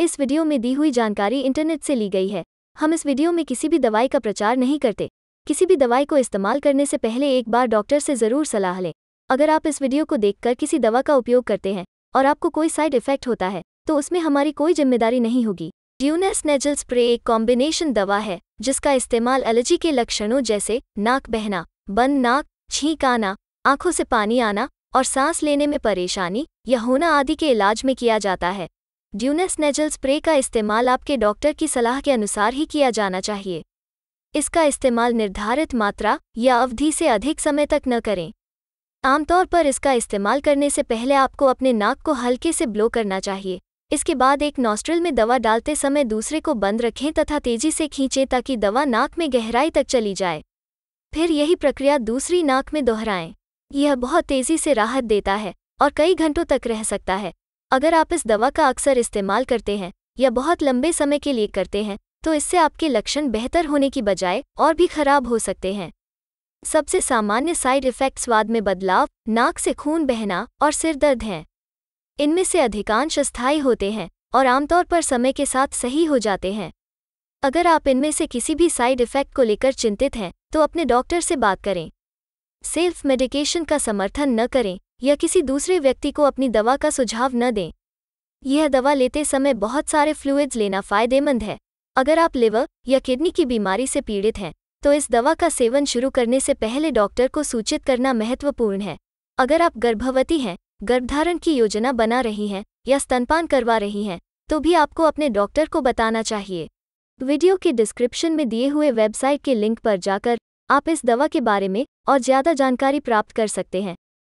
इस वीडियो में दी हुई जानकारी इंटरनेट से ली गई है हम इस वीडियो में किसी भी दवाई का प्रचार नहीं करते किसी भी दवाई को इस्तेमाल करने से पहले एक बार डॉक्टर से ज़रूर सलाह लें अगर आप इस वीडियो को देखकर किसी दवा का उपयोग करते हैं और आपको कोई साइड इफेक्ट होता है तो उसमें हमारी कोई जिम्मेदारी नहीं होगी ड्यूनेस नेजल स्प्रे एक कॉम्बिनेशन दवा है जिसका इस्तेमाल एलर्जी के लक्षणों जैसे नाक बहना बंद नाक छींक आना आंखों से पानी आना और सांस लेने में परेशानी या होना आदि के इलाज में किया जाता है ड्यूनेस नेजल स्प्रे का इस्तेमाल आपके डॉक्टर की सलाह के अनुसार ही किया जाना चाहिए इसका इस्तेमाल निर्धारित मात्रा या अवधि से अधिक समय तक न करें आमतौर पर इसका इस्तेमाल करने से पहले आपको अपने नाक को हल्के से ब्लो करना चाहिए इसके बाद एक नॉस्ट्रिल में दवा डालते समय दूसरे को बंद रखें तथा तेजी से खींचें ताकि दवा नाक में गहराई तक चली जाए फिर यही प्रक्रिया दूसरी नाक में दोहराएं यह बहुत तेजी से राहत देता है और कई घंटों तक रह सकता है अगर आप इस दवा का अक्सर इस्तेमाल करते हैं या बहुत लंबे समय के लिए करते हैं तो इससे आपके लक्षण बेहतर होने की बजाय और भी खराब हो सकते हैं सबसे सामान्य साइड इफेक्ट स्वाद में बदलाव नाक से खून बहना और सिर दर्द हैं इनमें से अधिकांश अस्थायी होते हैं और आमतौर पर समय के साथ सही हो जाते हैं अगर आप इनमें से किसी भी साइड इफेक्ट को लेकर चिंतित हैं तो अपने डॉक्टर से बात करें सेल्फ मेडिकेशन का समर्थन न करें या किसी दूसरे व्यक्ति को अपनी दवा का सुझाव न दें यह दवा लेते समय बहुत सारे फ्लूइड्स लेना फ़ायदेमंद है अगर आप लिवर या किडनी की बीमारी से पीड़ित हैं तो इस दवा का सेवन शुरू करने से पहले डॉक्टर को सूचित करना महत्वपूर्ण है अगर आप गर्भवती हैं गर्भधारण की योजना बना रही हैं या स्तनपान करवा रही हैं तो भी आपको अपने डॉक्टर को बताना चाहिए वीडियो के डिस्क्रिप्शन में दिए हुए वेबसाइट के लिंक पर जाकर आप इस दवा के बारे में और ज़्यादा जानकारी प्राप्त कर सकते हैं